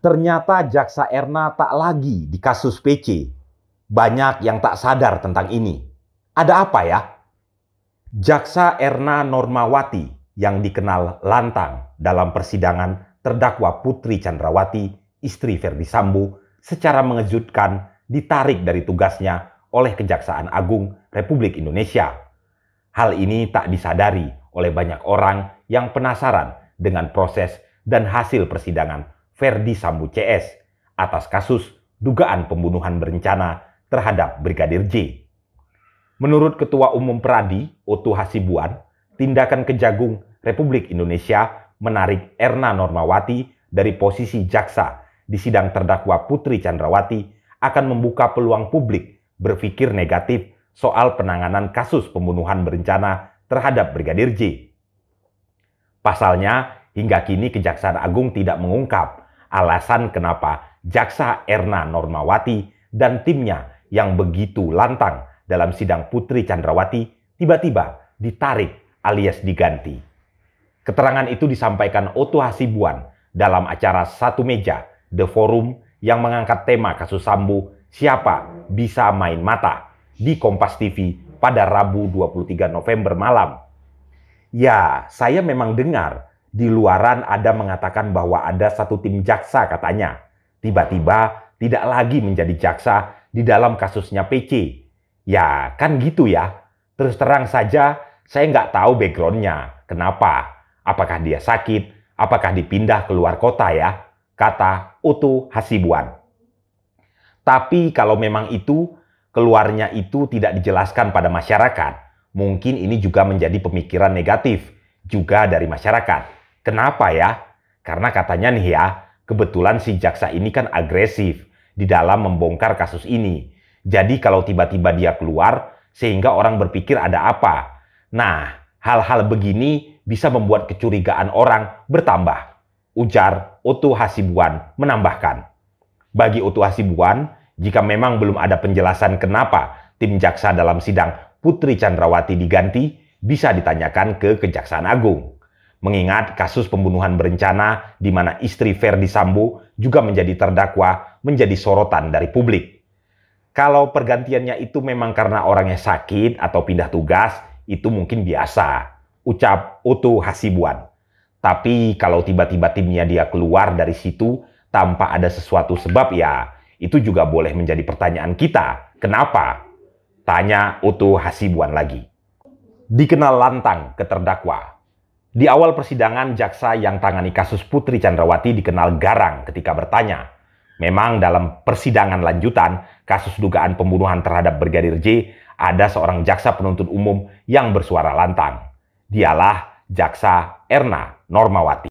Ternyata jaksa Erna tak lagi di kasus PC. Banyak yang tak sadar tentang ini. Ada apa ya? Jaksa Erna Normawati yang dikenal lantang dalam persidangan terdakwa Putri Chandrawati, istri Verdi Sambo, secara mengejutkan ditarik dari tugasnya oleh Kejaksaan Agung Republik Indonesia. Hal ini tak disadari oleh banyak orang yang penasaran dengan proses dan hasil persidangan Verdi Sambo CS atas kasus dugaan pembunuhan berencana terhadap Brigadir J. Menurut Ketua Umum Peradi, Oto Hasibuan, tindakan kejagung Republik Indonesia menarik Erna Normawati dari posisi jaksa di sidang terdakwa Putri Chandrawati akan membuka peluang publik berpikir negatif soal penanganan kasus pembunuhan berencana terhadap Brigadir J. Pasalnya, hingga kini Kejaksaan Agung tidak mengungkap alasan kenapa Jaksa Erna Normawati dan timnya yang begitu lantang dalam sidang Putri Chandrawati tiba-tiba ditarik alias diganti. Keterangan itu disampaikan Oto Hasibuan dalam acara Satu Meja The Forum yang mengangkat tema kasus Sambu, Siapa Bisa Main Mata di Kompas TV pada Rabu 23 November malam. Ya, saya memang dengar di luaran ada mengatakan bahwa ada satu tim jaksa katanya. Tiba-tiba tidak lagi menjadi jaksa di dalam kasusnya PC. Ya kan gitu ya. Terus terang saja saya nggak tahu backgroundnya. Kenapa? Apakah dia sakit? Apakah dipindah keluar kota ya? Kata Utu Hasibuan. Tapi kalau memang itu, keluarnya itu tidak dijelaskan pada masyarakat. Mungkin ini juga menjadi pemikiran negatif juga dari masyarakat. Kenapa ya? Karena katanya nih ya, kebetulan si jaksa ini kan agresif di dalam membongkar kasus ini. Jadi kalau tiba-tiba dia keluar, sehingga orang berpikir ada apa. Nah, hal-hal begini bisa membuat kecurigaan orang bertambah. Ujar Utu Hasibuan menambahkan. Bagi Utu Hasibuan, jika memang belum ada penjelasan kenapa tim jaksa dalam sidang Putri Chandrawati diganti, bisa ditanyakan ke Kejaksaan Agung. Mengingat kasus pembunuhan berencana di mana istri Verdi Sambo juga menjadi terdakwa menjadi sorotan dari publik. Kalau pergantiannya itu memang karena orangnya sakit atau pindah tugas, itu mungkin biasa. Ucap Uto Hasibuan. Tapi kalau tiba-tiba timnya dia keluar dari situ tanpa ada sesuatu sebab ya, itu juga boleh menjadi pertanyaan kita. Kenapa? Tanya Uto Hasibuan lagi. Dikenal lantang ke terdakwa, di awal persidangan, jaksa yang tangani kasus Putri Chandrawati dikenal garang ketika bertanya. Memang dalam persidangan lanjutan, kasus dugaan pembunuhan terhadap Brigadir J, ada seorang jaksa penuntut umum yang bersuara lantang. Dialah jaksa Erna Normawati.